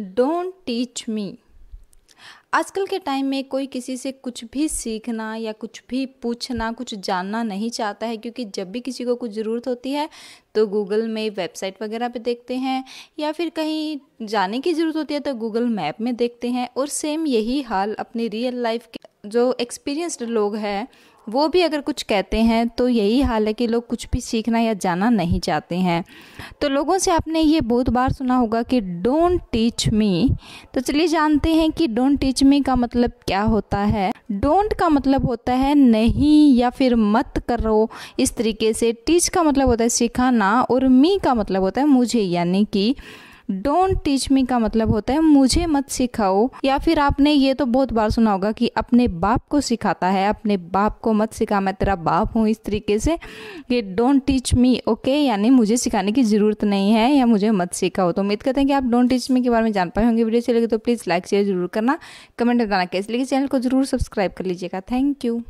don't teach me आजकल के time में कोई किसी से कुछ भी सीखना या कुछ भी पूछना कुछ जानना नहीं चाहता है क्योंकि जब भी किसी को कुछ ज़रूरत होती है तो गूगल में वेबसाइट वगैरह पे देखते हैं या फिर कहीं जाने की ज़रूरत होती है तो गूगल मैप में देखते हैं और सेम यही हाल अपनी रियल लाइफ के जो एक्सपीरियंस्ड लोग हैं वो भी अगर कुछ कहते हैं तो यही हाल है कि लोग कुछ भी सीखना या जाना नहीं चाहते हैं तो लोगों से आपने ये बहुत बार सुना होगा कि डोंट टीच मी तो चलिए जानते हैं कि डोंट टीच मी का मतलब क्या होता है डोंट का मतलब होता है नहीं या फिर मत करो इस तरीके से टीच का मतलब होता है सिखाना और मी का मतलब होता है मुझे यानी कि डोंट टीच मी का मतलब होता है मुझे मत सिखाओ या फिर आपने ये तो बहुत बार सुना होगा कि अपने बाप को सिखाता है अपने बाप को मत सिखा मैं तेरा बाप हूँ इस तरीके से कि डोंट टीच मी ओके यानी मुझे सिखाने की ज़रूरत नहीं है या मुझे मत सिखाओ तो उम्मीद करते हैं कि आप डोंट टीच मी के बारे में जान पाए होंगे वीडियो चलेगी लगी तो प्लीज़ लाइक शेयर जरूर करना कमेंट बताना कैसे लेकिन चैनल को जरूर सब्सक्राइब कर लीजिएगा थैंक यू